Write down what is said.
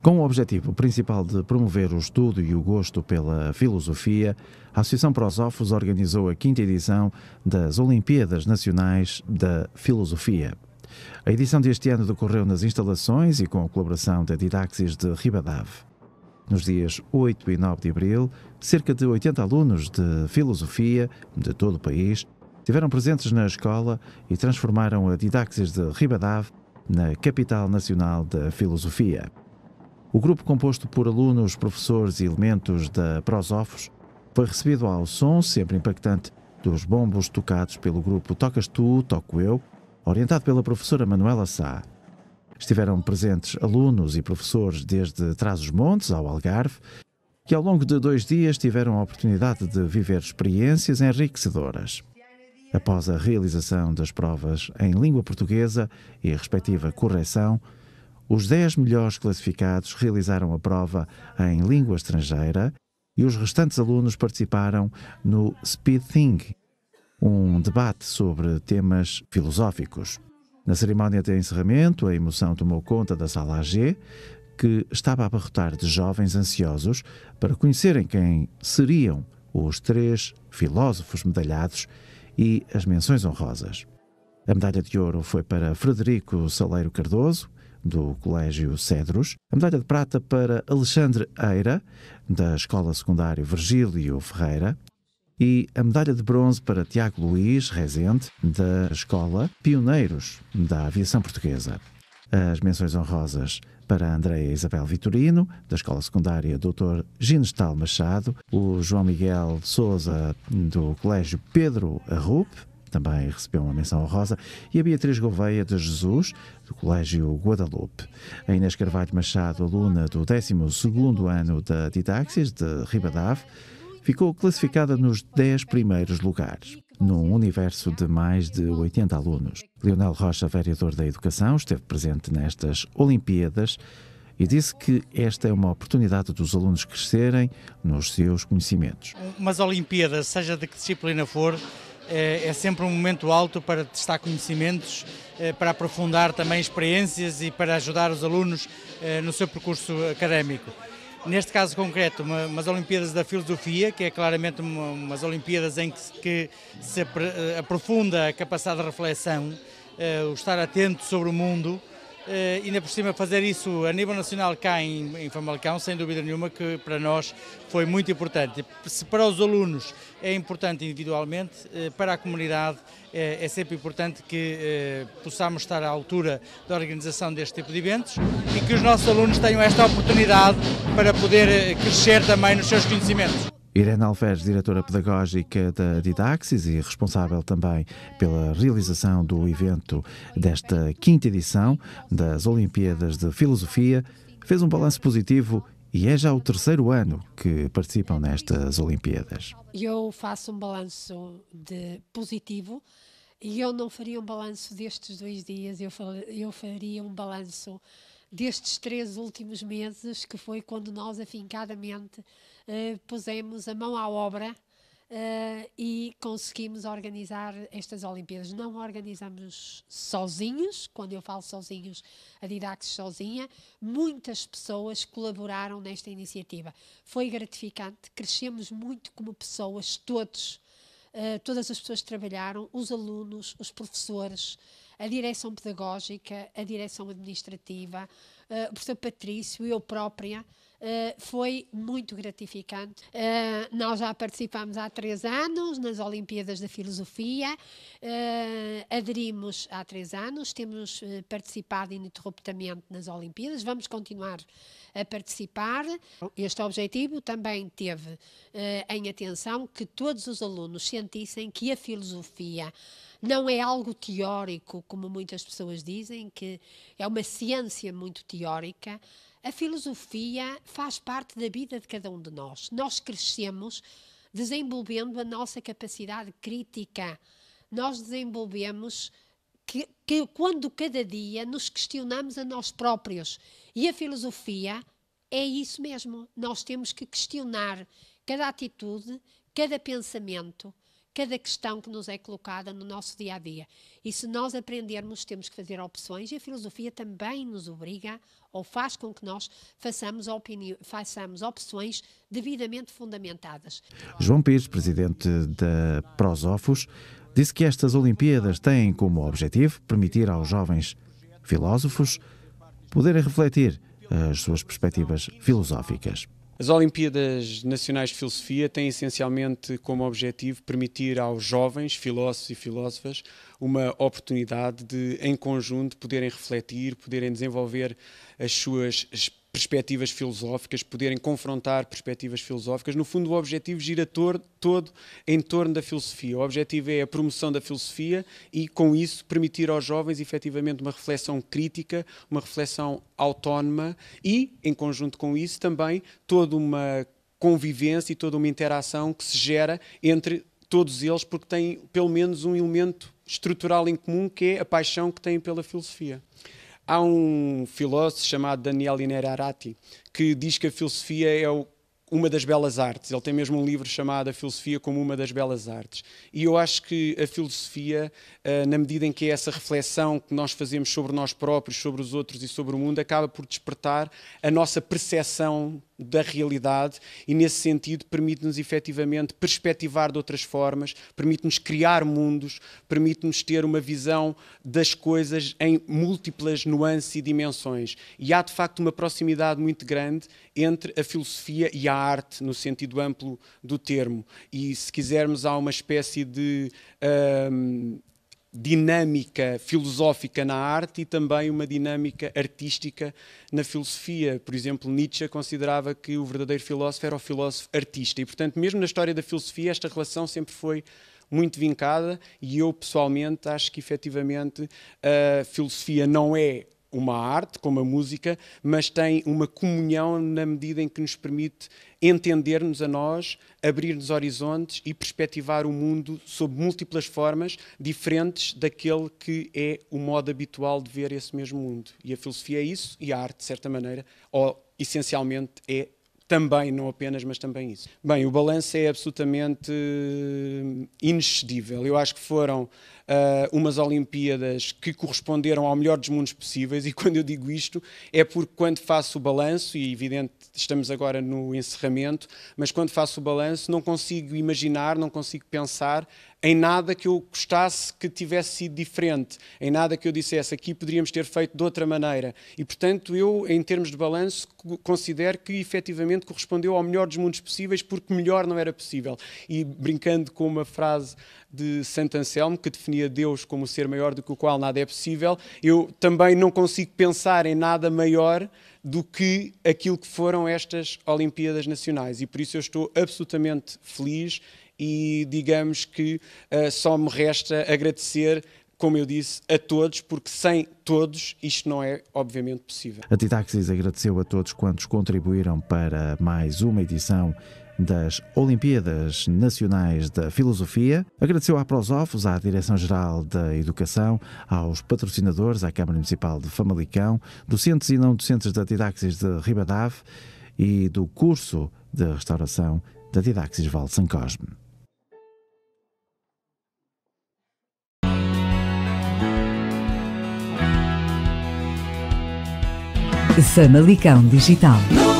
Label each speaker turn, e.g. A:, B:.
A: Com o objetivo principal de promover o estudo e o gosto pela filosofia, a Associação Prosófos organizou a quinta edição das Olimpíadas Nacionais da Filosofia. A edição deste ano decorreu nas instalações e com a colaboração da Didáxis de Ribadave. Nos dias 8 e 9 de abril, cerca de 80 alunos de filosofia de todo o país estiveram presentes na escola e transformaram a Didáxis de Ribadave na capital nacional da filosofia. O grupo composto por alunos, professores e elementos da Prosofos foi recebido ao som, sempre impactante, dos bombos tocados pelo grupo Tocas Tu, Toco Eu, orientado pela professora Manuela Sá. Estiveram presentes alunos e professores desde Trás-os-Montes ao Algarve, que ao longo de dois dias tiveram a oportunidade de viver experiências enriquecedoras. Após a realização das provas em língua portuguesa e a respectiva correção, os 10 melhores classificados realizaram a prova em língua estrangeira e os restantes alunos participaram no Speed Thing, um debate sobre temas filosóficos. Na cerimónia de encerramento, a emoção tomou conta da sala AG, que estava a abarrotar de jovens ansiosos para conhecerem quem seriam os três filósofos medalhados e as menções honrosas. A medalha de ouro foi para Frederico Saleiro Cardoso, do Colégio Cedros, a medalha de prata para Alexandre Eira, da Escola Secundária Virgílio Ferreira, e a medalha de bronze para Tiago Luís Rezende, da Escola Pioneiros da Aviação Portuguesa. As menções honrosas para Andréia Isabel Vitorino, da Escola Secundária Dr. Ginestal Machado, o João Miguel Souza, do Colégio Pedro Arrupe, também recebeu uma menção rosa, e a Beatriz Gouveia de Jesus, do Colégio Guadalupe. A Inês Carvalho Machado, aluna do 12 ano da Didáxis de Ribadav ficou classificada nos 10 primeiros lugares num universo de mais de 80 alunos. Leonel Rocha, vereador da Educação, esteve presente nestas Olimpíadas e disse que esta é uma oportunidade dos alunos crescerem nos seus conhecimentos.
B: Umas Olimpíadas, seja de que disciplina for, eh, é sempre um momento alto para testar conhecimentos, eh, para aprofundar também experiências e para ajudar os alunos eh, no seu percurso académico. Neste caso concreto, umas Olimpíadas da Filosofia, que é claramente umas Olimpíadas em que se aprofunda a capacidade de reflexão, o estar atento sobre o mundo, Uh, ainda por cima fazer isso a nível nacional cá em, em Famalicão, sem dúvida nenhuma que para nós foi muito importante. Se para os alunos é importante individualmente, uh, para a comunidade é, é sempre importante que uh, possamos estar à altura da organização deste tipo de eventos e que os nossos alunos tenham esta oportunidade para poder crescer também nos seus conhecimentos.
A: Irene Alves, diretora pedagógica da Didaxis e responsável também pela realização do evento desta quinta edição das Olimpíadas de Filosofia, fez um balanço positivo e é já o terceiro ano que participam nestas Olimpíadas.
C: Eu faço um balanço de positivo e eu não faria um balanço destes dois dias, eu, eu faria um balanço destes três últimos meses, que foi quando nós afincadamente eh, pusemos a mão à obra uh, e conseguimos organizar estas Olimpíadas. Não organizamos sozinhos, quando eu falo sozinhos, a Didax sozinha, muitas pessoas colaboraram nesta iniciativa. Foi gratificante, crescemos muito como pessoas, todos. Uh, todas as pessoas que trabalharam, os alunos, os professores, a direção pedagógica, a direção administrativa, uh, o professor Patrício, eu própria, uh, foi muito gratificante. Uh, nós já participámos há três anos nas Olimpíadas da Filosofia, eh, aderimos há três anos, temos participado ininterruptamente nas Olimpíadas, vamos continuar a participar. Este objetivo também teve em atenção que todos os alunos sentissem que a filosofia não é algo teórico, como muitas pessoas dizem, que é uma ciência muito teórica. A filosofia faz parte da vida de cada um de nós. Nós crescemos desenvolvendo a nossa capacidade crítica. Nós desenvolvemos que, que quando cada dia nos questionamos a nós próprios. E a filosofia é isso mesmo. Nós temos que questionar cada atitude, cada pensamento, cada questão que nos é colocada no nosso dia a dia. E se nós aprendermos, temos que fazer opções, e a filosofia também nos obriga ou faz com que nós façamos, façamos opções devidamente fundamentadas.
A: João Pires, presidente da Prosófos, disse que estas Olimpíadas têm como objetivo permitir aos jovens filósofos poderem refletir eh, as suas perspectivas filosóficas.
B: As Olimpíadas Nacionais de Filosofia têm essencialmente como objetivo permitir aos jovens filósofos e filósofas uma oportunidade de, em conjunto, poderem refletir, poderem desenvolver as suas perspectivas filosóficas, poderem confrontar perspectivas filosóficas. No fundo, o objetivo gira todo, todo em torno da filosofia. O objetivo é a promoção da filosofia e, com isso, permitir aos jovens efetivamente uma reflexão crítica, uma reflexão autónoma e, em conjunto com isso, também toda uma convivência e toda uma interação que se gera entre todos eles, porque têm pelo menos um elemento estrutural em comum que é a paixão que têm pela filosofia. Há um filósofo chamado Daniel Inerarati que diz que a filosofia é uma das belas artes. Ele tem mesmo um livro chamado A Filosofia como uma das belas artes. E eu acho que a filosofia, eh, na medida em que é essa reflexão que nós fazemos sobre nós próprios, sobre os outros e sobre o mundo, acaba por despertar a nossa percepção da realidade e, nesse sentido, permite-nos efetivamente perspectivar de outras formas, permite-nos criar mundos, permite-nos ter uma visão das coisas em múltiplas nuances e dimensões. E há, de facto, uma proximidade muito grande entre a filosofia e a arte, no sentido amplo do termo. E, se quisermos, há uma espécie de. Hum, dinâmica filosófica na arte e também uma dinâmica artística na filosofia. Por exemplo, Nietzsche considerava que o verdadeiro filósofo era o filósofo artista. E, portanto, mesmo na história da filosofia, esta relação sempre foi muito vincada e eu pessoalmente acho que efetivamente a filosofia não é uma arte, como a música, mas tem uma comunhão na medida em que nos permite entender-nos a nós, abrir-nos horizontes e perspectivar o mundo sob múltiplas formas diferentes daquele que é o modo habitual de ver esse mesmo mundo. E a filosofia é isso, e a arte, de certa maneira, ou essencialmente é também, não apenas, mas também isso. Bem, o balanço é absolutamente eh, inexcedível. Eu acho que foram uh, umas Olimpíadas que corresponderam ao melhor dos mundos possíveis, e quando eu digo isto é porque quando faço o balanço, e é evidente estamos agora no encerramento, mas quando faço o balanço não consigo imaginar, não consigo pensar em nada que eu gostasse que tivesse sido diferente, em nada que eu dissesse aqui poderíamos ter feito de outra maneira. E, portanto, eu, em termos de balanço, considero que efetivamente correspondeu ao melhor dos mundos possíveis, porque melhor não era possível. E brincando com uma frase de Santo Anselmo, que definia Deus como o ser maior do que o qual nada é possível, eu também não consigo pensar em nada maior do que aquilo que foram estas Olimpíadas Nacionais. E por isso eu estou absolutamente feliz e digamos que uh, só me resta agradecer como eu disse, a todos, porque sem todos isto não é, obviamente, possível.
A: A Titáxis agradeceu a todos quantos contribuíram para mais uma edição das Olimpíadas Nacionais da Filosofia. Agradeceu à Prosofos, à Direção-Geral da Educação, aos patrocinadores, à Câmara Municipal de Famalicão, docentes e não docentes da Didáxis de Ribadav e do curso de restauração da Didáxis Val San Cosme. Famalicão Digital.